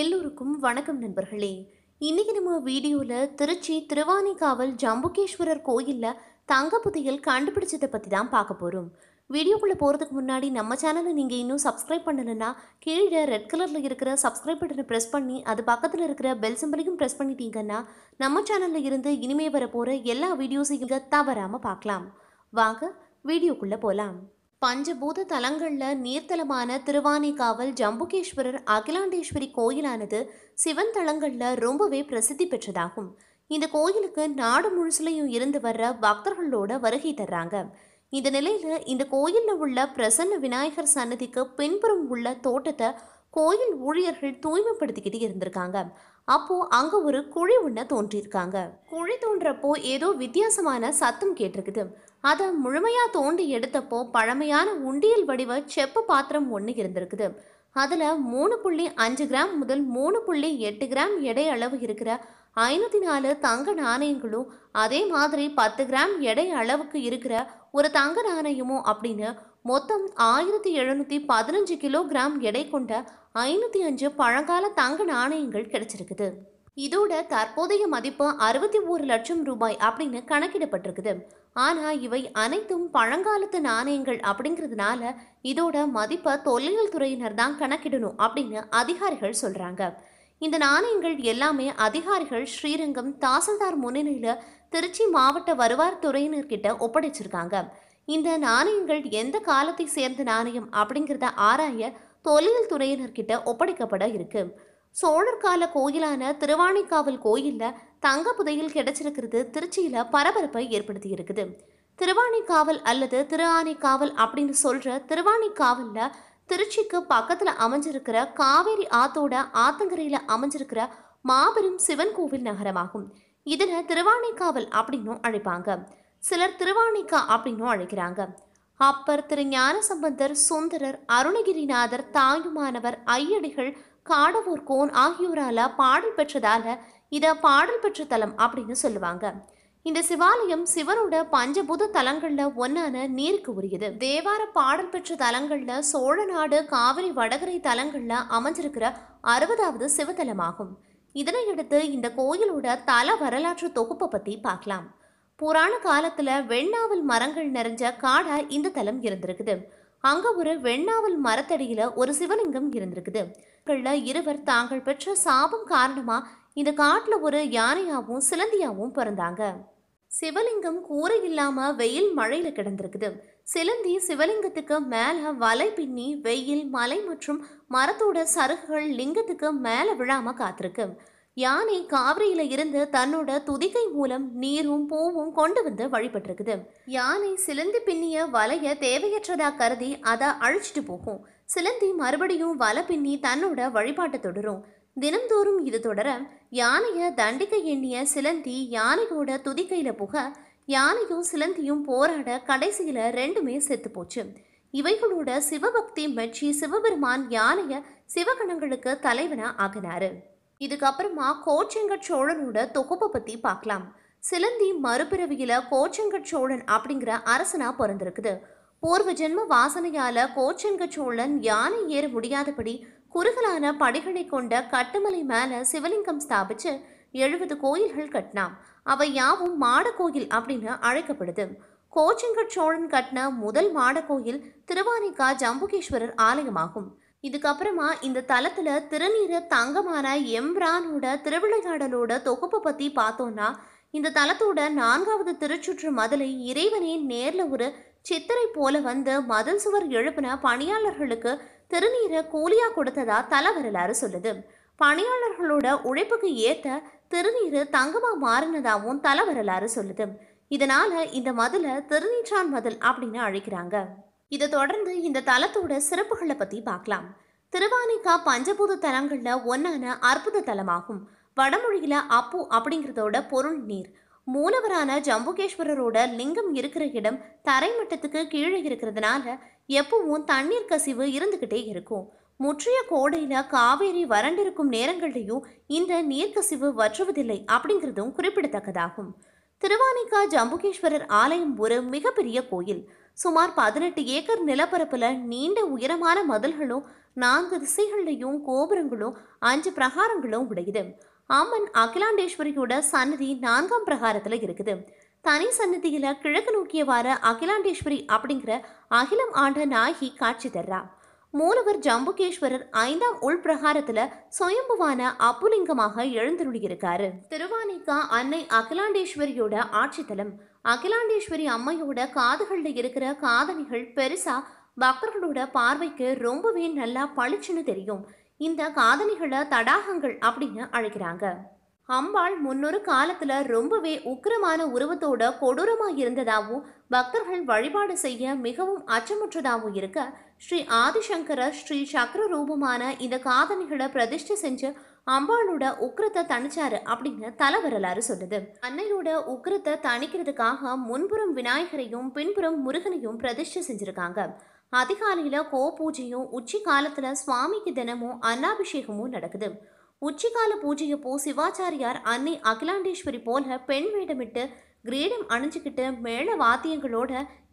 எல்லோருக்கும் வணக்கம் நண்பர்களே இன்னைக்கு நம்ம வீடியோவில் திருச்சி திருவானைக்காவல் ஜம்புகேஸ்வரர் கோயிலில் தங்க புதையல் கண்டுபிடிச்சதை பற்றி தான் பார்க்க போகிறோம் வீடியோக்குள்ளே போகிறதுக்கு முன்னாடி நம்ம சேனலை நீங்கள் இன்னும் சப்ஸ்கிரைப் பண்ணலைன்னா கீழே ரெட் கலரில் இருக்கிற சப்ஸ்கிரைப் பட்டனை ப்ரெஸ் பண்ணி அது பக்கத்தில் இருக்கிற பெல் சிம்பளையும் ப்ரெஸ் பண்ணிட்டீங்கன்னா நம்ம சேனலில் இருந்து இனிமே வர போகிற எல்லா வீடியோஸையும் தவறாமல் பார்க்கலாம் வாங்க வீடியோக்குள்ளே போகலாம் பஞ்சபூத தலங்களில் நீர்த்தலமான திருவானைக்காவல் ஜம்புகேஸ்வரர் அகிலாண்டேஸ்வரி கோயிலானது சிவன் தலங்களில் ரொம்பவே பிரசித்தி பெற்றதாகும் இந்த கோயிலுக்கு நாடு முழுசுலையும் இருந்து வர்ற பக்தர்களோட வருகை தர்றாங்க இந்த நிலையில் இந்த கோயிலில் உள்ள பிரசன்ன விநாயகர் சன்னதிக்கு பின்புறம் உள்ள தோட்டத்தை கோயில் ஊழியர்கள் தூய்மைப்படுத்திக்கிட்டு இருந்திருக்காங்க அப்போ அங்க ஒரு குழி ஒன்ன தோன்றியிருக்காங்க குழி தோன்றப்போ ஏதோ வித்தியாசமான சத்தம் கேட்டிருக்குது அதை முழுமையா தோண்டி எடுத்தப்போ பழமையான உண்டியல் வடிவ செப்பு பாத்திரம் ஒன்று இருந்திருக்குது அதில் மூணு புள்ளி அஞ்சு கிராம் முதல் மூணு புள்ளி எட்டு கிராம் எடை அளவு இருக்கிற ஐநூற்றி நாலு தங்க நாணயங்களும் அதே மாதிரி பத்து கிராம் எடை அளவுக்கு இருக்கிற ஒரு தங்க நாணயமும் அப்படின்னு மொத்தம் ஆயிரத்தி எழுநூற்றி பதினஞ்சு கிலோகிராம் எடை கொண்ட ஐநூற்றி அஞ்சு பழங்கால தங்க நாணயங்கள் கிடைச்சிருக்குது இதோட தற்போதைய மதிப்பு அறுபத்தி ஒரு லட்சம் ரூபாய் அப்படின்னு கணக்கிடப்பட்டிருக்குது ஆனால் இவை அனைத்தும் பழங்காலத்து நாணயங்கள் அப்படிங்கிறதுனால இதோட மதிப்பை தொல்லியல் துறையினர் தான் கணக்கிடணும் அப்படின்னு அதிகாரிகள் சொல்கிறாங்க இந்த நாணயங்கள் எல்லாமே அதிகாரிகள் ஸ்ரீரங்கம் தாசில்தார் முன்னிலையில் திருச்சி மாவட்ட வருவாய் துறையினர்கிட்ட ஒப்படைச்சிருக்காங்க இந்த நாணயங்கள் எந்த காலத்தை சேர்ந்த நாணயம் அப்படிங்கிறத ஆராய தொழில் துறையினர்கிட்ட ஒப்படைக்கப்பட இருக்கு சோழர் கால கோயிலான திருவாணிக்காவல் கோயிலில் தங்க புதையில் கிடைச்சிருக்கிறது திருச்சியில் பரபரப்பை ஏற்படுத்தி இருக்குது திருவாணிக்காவல் அல்லது திருஆனைக்காவல் அப்படின்னு சொல்கிற திருவாணிக்காவலில் திருச்சிக்கு பக்கத்தில் அமைஞ்சிருக்கிற காவேரி ஆத்தோட ஆத்தங்கரையில் அமைஞ்சிருக்கிற மாபெரும் சிவன் கோவில் நகரமாகும் இதில் திருவாணிக்காவல் அப்படின்னும் அழைப்பாங்க சிலர் திருவாணிக்கா அப்படின்னும் அழைக்கிறாங்க அப்பர் திரு ஞானசம்பந்தர் சுந்தரர் அருணகிரிநாதர் தாயுமானவர் ஐயடிகள் காடவூர் கோன் ஆகியோரால பாடல் பெற்றதால இதை பாடல் பெற்ற தலம் அப்படின்னு சொல்லுவாங்க இந்த சிவாலயம் சிவனோட பஞ்சபூத தலங்களில் ஒன்றான நீருக்கு உரியது தேவார பாடல் பெற்ற தலங்களில் சோழ நாடு காவிரி வடகரை தலங்களில் அமைஞ்சிருக்கிற அறுபதாவது சிவத்தலமாகும் இதனையடுத்து இந்த கோயிலோட தல வரலாற்று தொகுப்பை பற்றி பார்க்கலாம் புராண காலத்துல வெண்ணாவல் மரங்கள் நிறைஞ்ச காடா இந்த தலம் இருந்திருக்குது அங்க ஒரு வெண்ணாவல் மரத்தடியில ஒரு சிவலிங்கம் இருந்திருக்குது இருவர் தாங்கள் பெற்ற சாபம் காரணமா இந்த காட்டுல ஒரு யானையாவும் சிலந்தியாவும் பிறந்தாங்க சிவலிங்கம் கூரை இல்லாம வெயில் மழையில கிடந்திருக்குது சிலந்தி சிவலிங்கத்துக்கு மேல வலை பின்னி வெயில் மலை மற்றும் மரத்தோட சருகுகள் லிங்கத்துக்கு மேல விழாம காத்திருக்கு யானை காவிரியில இருந்து தன்னோட துதிக்கை மூலம் நீரும் பூவும் கொண்டு வந்து வழிபட்டிருக்குது யானை சிலந்தி பின்னிய வலைய தேவையற்றதா கருதி அதை அழிச்சிட்டு போகும் சிலந்தி மறுபடியும் வலை பின்னி தன்னோட வழிபாட்டை தொடரும் தினந்தோறும் இது தொடர யானைய தண்டிக்க எண்ணிய சிலந்தி யானையோட துதிக்கையில புக யானையும் சிலந்தியும் போராட கடைசியில ரெண்டுமே செத்து போச்சு இவைகளோட சிவபக்தி மெச்சி சிவபெருமான் யானைய சிவகணங்களுக்கு தலைவனா ஆகினாரு இதுக்கப்புறமா கோச்செங்கட் சோழனோட தொகுப்பை பற்றி பார்க்கலாம் சிலந்தி மறுபிறவியில் கோச்செங்கட் சோழன் அப்படிங்கிற அரசனா பிறந்திருக்குது பூர்வ ஜென்ம வாசனையால் கோச்செங்கட் சோழன் யானை ஏற முடியாதபடி குறுகலான படிகளை கொண்ட கட்டுமலை மேலே சிவலிங்கம் ஸ்தாபித்து எழுபது கோயில்கள் கட்டினான் அவை யாவும் மாட கோயில் அப்படின்னு அழைக்கப்படுது கோச்செங்கட் சோழன் கட்டின முதல் மாட கோயில் திருவானிக்கா ஜம்புகேஸ்வரர் ஆலயமாகும் இதுக்கப்புறமா இந்த தளத்தில் திருநீர தங்கமான எம்ரானோட திருவிளையாடலோட தொகுப்பை பற்றி பார்த்தோன்னா இந்த தலத்தோட நான்காவது திருச்சுற்று மதலை இறைவனே நேரில் ஒரு சித்திரை போல வந்து மதல் சுவர் எழுப்பின பணியாளர்களுக்கு திருநீரை கூலியா கொடுத்ததா தல வரலாறு சொல்லுது பணியாளர்களோட உழைப்புக்கு ஏற்ற திருநீர் தங்கமா மாறினதாகவும் தல வரலாறு சொல்லுது இதனால இந்த மதலை திருநீற்றான் மதல் அப்படின்னு அழைக்கிறாங்க இதை தொடர்ந்து இந்த தலத்தோட சிறப்புகளை பத்தி பார்க்கலாம் திருவானிக்கா பஞ்சபூத தலங்களில் ஒன்றான அற்புத தலமாகும் வடமொழியில் அப்பு அப்படிங்கிறதோட பொருள் நீர் மூலவரான ஜம்புகேஸ்வரரோட லிங்கம் இருக்கிற இடம் தரைமட்டத்துக்கு கீழே இருக்கிறதுனால எப்பவும் தண்ணீர் கசிவு இருந்துக்கிட்டே இருக்கும் முற்றிய கோடையில் காவேரி வறண்டிருக்கும் நேரங்கள்லையும் இந்த நீர்க்கசிவு வற்றுவதில்லை அப்படிங்கிறதும் குறிப்பிடத்தக்கதாகும் திருவானிக்கா ஜம்புகேஸ்வரர் ஆலயம் ஒரு மிகப்பெரிய கோயில் சுமார் பதினெட்டு ஏக்கர் நிலப்பரப்பில் நீண்ட உயரமான மதில்களும் நான்கு திசைகளிலையும் கோபுரங்களும் அஞ்சு பிரகாரங்களும் உடையுது அம்மன் அகிலாண்டேஸ்வரியோட சன்னதி நான்காம் பிரகாரத்தில் இருக்குது தனி சன்னதியில் கிழக்கு நோக்கியவாறு அகிலாண்டேஸ்வரி அப்படிங்கிற அகிலம் ஆண்ட நாயகி காட்சி தர்றா மூலவர் ஜம்புகேஸ்வரர் ஐந்தாம் உள்பிரகாரத்தில் சுயம்புவான அப்புலிங்கமாக இருக்காரு திருவானிக்கா அன்னை அகிலாண்டேஸ்வரியோட ஆட்சித்தலம் அகிலாண்டேஸ்வரி அம்மையோட காதுகளில் இருக்கிற காதணிகள் பெருசா பக்தர்களோட பார்வைக்கு ரொம்பவே நல்லா பளிச்சுன்னு தெரியும் இந்த காதலிகளை தடாகங்கள் அப்படின்னு அழைக்கிறாங்க அம்பாள் முன்னொரு காலத்துல ரொம்பவே உக்கிரமான உருவத்தோட கொடூரமா இருந்ததாகவும் பக்தர்கள் வழிபாடு செய்ய மிகவும் அச்சமுற்றதாகவும் இருக்க ஸ்ரீ ஆதிசங்கர ஸ்ரீ சக்கர ரூபமான இந்த காதணிகளை பிரதிஷ்டை செஞ்சு அம்பாளோட உக்கிரத்தை தணிச்சாரு அப்படின்னு தல வரலாறு சொல்லுது அன்னையோட உக்கிரத்தை தணிக்கிறதுக்காக முன்புறம் விநாயகரையும் பின்புறம் முருகனையும் பிரதிஷ்டை செஞ்சிருக்காங்க அதிகாலையில் கோ பூஜையும் உச்சி காலத்தில் சுவாமிக்கு தினமும் அன்னாபிஷேகமும் நடக்குது உச்சிகால பூஜையப்போ சிவாச்சாரியார் அன்னை அகிலாண்டேஸ்வரி போல பெண் வேடமிட்டு கிரீடம் அணிஞ்சுக்கிட்டு மேள வாத்தியங்களோட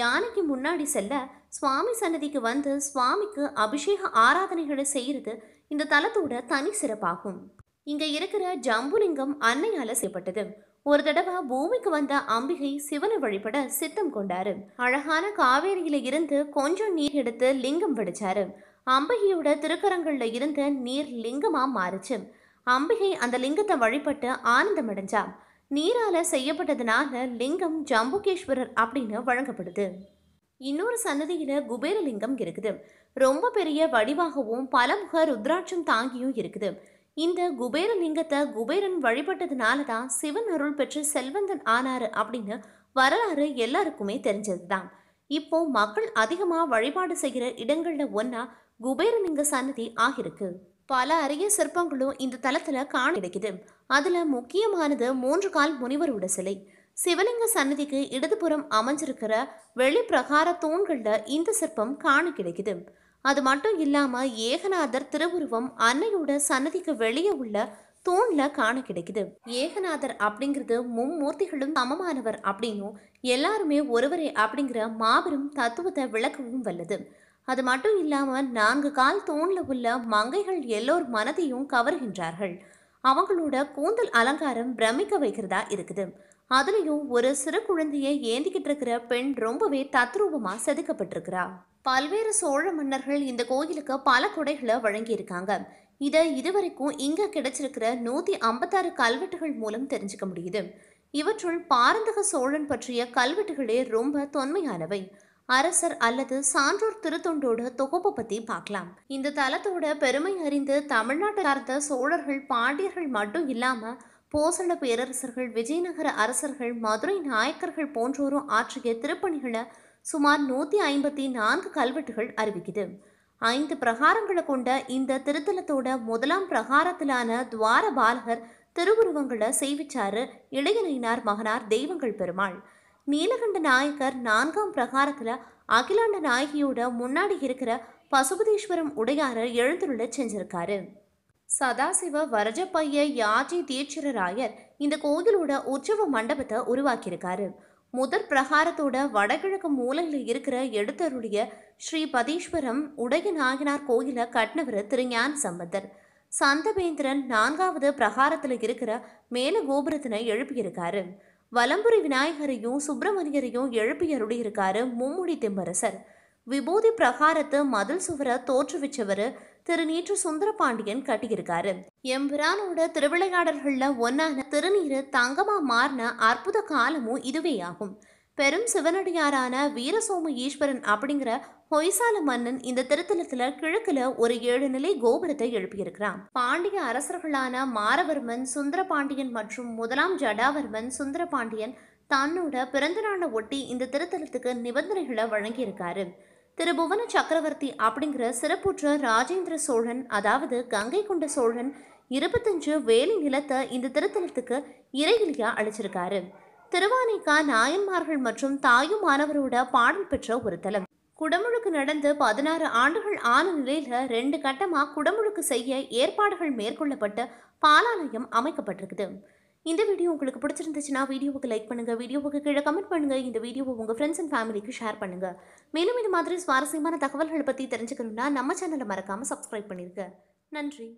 யானைக்கு முன்னாடி செல்ல சுவாமி சன்னதிக்கு வந்து சுவாமிக்கு அபிஷேக ஆராதனைகளை செய்கிறது இந்த தலத்தோட தனி சிறப்பாகும் இங்க இருக்கிற ஜம்புலிங்கம் அன்னையால செய்யப்பட்டது ஒரு தடவை பூமிக்கு வந்த அம்பிகை சிவனை வழிபட சித்தம் கொண்டாரு அழகான காவேரியில இருந்து கொஞ்சம் நீர் எடுத்து லிங்கம் வடிச்சாரு அம்பிகையோட திருக்கரங்கள்ல இருந்து நீர் லிங்கமா மாறுச்சு அம்பிகை அந்த லிங்கத்தை வழிபட்டு ஆனந்தம் அடைஞ்சா நீரால செய்யப்பட்டதுனால லிங்கம் ஜம்புகேஸ்வரர் அப்படின்னு வழங்கப்படுது இன்னொரு சன்னதியில குபேரலிங்கம் இருக்குது ரொம்ப பெரிய வடிவாகவும் பலமுக ருத்ராட்சம் தாங்கியும் இருக்குது இந்த குபேர லிங்கத்தை குபேரன் வழிபட்டதுனால தான் சிவன் அருள் பெற்று செல்வந்தன் ஆனாரு அப்படின்னு வரலாறு எல்லாருக்குமே தெரிஞ்சது தான் இப்போ மக்கள் அதிகமாக வழிபாடு செய்கிற இடங்களில் ஒன்றா குபேரலிங்க சன்னதி ஆகிருக்கு பல அரிய சிற்பங்களும் இந்த தளத்தில் காண கிடைக்குது அதில் முக்கியமானது மூன்று கால் முனிவரோட சிலை சிவலிங்க சன்னதிக்கு இடதுபுறம் அமைஞ்சிருக்கிற வெளிப்பிரகார தூண்களில் இந்த சிற்பம் காண கிடைக்குது அது மட்டும் இல்லாமல் ஏகநாதர் திருவுருவம் அன்னையோட சன்னதிக்கு வெளியே உள்ள தூண்ல காண கிடைக்குது ஏகநாதர் அப்படிங்கிறது மும்மூர்த்திகளும் சமமானவர் அப்படின்னும் எல்லாருமே ஒருவரே அப்படிங்கிற மாபெரும் தத்துவத்தை விளக்கவும் வல்லது அது மட்டும் இல்லாமல் நான்கு கால் தூண்ல உள்ள மங்கைகள் எல்லோர் மனதையும் கவர்கின்றார்கள் அவங்களோட கூந்தல் அலங்காரம் பிரமிக்க வைக்கிறதா இருக்குது அதுலேயும் ஒரு சிறு குழந்தையை ஏந்திக்கிட்டு இருக்கிற பெண் ரொம்பவே தத்ரூபமாக செதுக்கப்பட்டிருக்கிறா பல்வேறு சோழ மன்னர்கள் இந்த கோயிலுக்கு பல கொடைகளை வழங்கியிருக்காங்க இதை இதுவரைக்கும் இங்கே கிடைச்சிருக்கிற நூற்றி ஐம்பத்தாறு கல்வெட்டுகள் மூலம் தெரிஞ்சுக்க முடியுது இவற்றுள் பாரந்தக சோழன் பற்றிய கல்வெட்டுகளே ரொம்ப தொன்மையானவை அரசர் அல்லது சான்றோர் திருத்தொண்டோட தொகுப்பு பற்றி பார்க்கலாம் இந்த தலத்தோட பெருமை அறிந்து தமிழ்நாட்டை சார்ந்த சோழர்கள் பாண்டியர்கள் மட்டும் இல்லாமல் போசள பேரரசர்கள் விஜயநகர அரசர்கள் மதுரை நாயக்கர்கள் போன்றோரும் ஆற்றிய திருப்பணிகளை சுமார் நூற்றி ஐம்பத்தி நான்கு கல்வெட்டுகள் அறிவிக்குது ஐந்து பிரகாரங்களை கொண்ட இந்த திருத்தலத்தோட முதலாம் பிரகாரத்திலான துவார பாலகர் திருவுருவங்களை செய்விச்சாரு இளையனைனார் மகனார் தெய்வங்கள் பெருமாள் நீலகண்ட நாயக்கர் நான்காம் பிரகாரத்தில் அகிலாண்ட நாயகியோட முன்னாடி இருக்கிற பசுபதீஸ்வரம் உடையார எழுந்துள்ள செஞ்சிருக்காரு சதாசிவ வரஜப்பைய யாஜி தீட்சிரராயர் இந்த கோயிலோட உற்சவ மண்டபத்தை உருவாக்கியிருக்காரு முதற் பிரகாரத்தோட வடகிழக்கு மூலையில் இருக்கிற எடுத்தருடைய ஸ்ரீ பதீஸ்வரம் உடைய நாயனார் கோயில கட்டினவர் திருஞான் சம்பந்தர் சந்தவேந்திரன் நான்காவது பிரகாரத்தில் இருக்கிற மேல கோபுரத்தினை எழுப்பியிருக்காரு வலம்புரி விநாயகரையும் சுப்பிரமணியரையும் எழுப்பியருடைய இருக்காரு மும்முடி திம்மரசர் விபூதி பிரகாரத்து மதில் சுவரை தோற்றுவிச்சவர் திருநீற்று சுந்தரபாண்டியன் கட்டியிருக்காரு எம்பிரானோட திருவிளையாடல்கள்ல ஒன்னான திருநீரு தங்கமா மாறின அற்புத காலமும் இதுவே ஆகும் பெரும் சிவனடியாரான வீரசோம ஈஸ்வரன் அப்படிங்கிற ஹொய்சால மன்னன் இந்த திருத்தலத்துல கிழக்குல ஒரு ஏழு நிலை கோபுரத்தை எழுப்பியிருக்கிறான் பாண்டிய அரசர்களான மாரவர்மன் சுந்தரபாண்டியன் மற்றும் முதலாம் ஜடாவர்மன் சுந்தரபாண்டியன் தன்னோட நாளை ஒட்டி இந்த திருத்தலத்துக்கு நிபந்தனைகளை வழங்கியிருக்காரு திரு புவன சக்கரவர்த்தி அப்படிங்கிற சிறப்புற்ற ராஜேந்திர சோழன் அதாவது கங்கை கொண்ட சோழன் இருபத்தஞ்சு வேலி நிலத்தை இந்த திருத்தலத்துக்கு இறையிலியா அழிச்சிருக்காரு திருவானைக்கா நாயன்மார்கள் மற்றும் தாயுமானவரோட பாடல் பெற்ற ஒரு தலம் குடமுழுக்கு நடந்து பதினாறு ஆண்டுகள் ஆன நிலையில ரெண்டு கட்டமாக குடமுழுக்கு செய்ய ஏற்பாடுகள் மேற்கொள்ளப்பட்டு பாலாலயம் அமைக்கப்பட்டிருக்குது இந்த வீடியோ உங்களுக்கு பிடிச்சிருந்துச்சுன்னா வீடியோவுக்கு லைக் பண்ணுங்கள் வீடியோவுக்கு கீழே கமெண்ட் பண்ணுங்கள் இந்த வீடியோவை உங்கள் ஃப்ரெண்ட்ஸ் அண்ட் ஃபேமிலிக்கு ஷேர் பண்ணுங்கள் மேலும் இது மாதிரி சுவாரஸ்யமான தகவல்களை பற்றி தெரிஞ்சுக்கணும்னா நம்ம சேனலை மறக்காமல் சப்ஸ்கிரைப் பண்ணியிருக்க நன்றி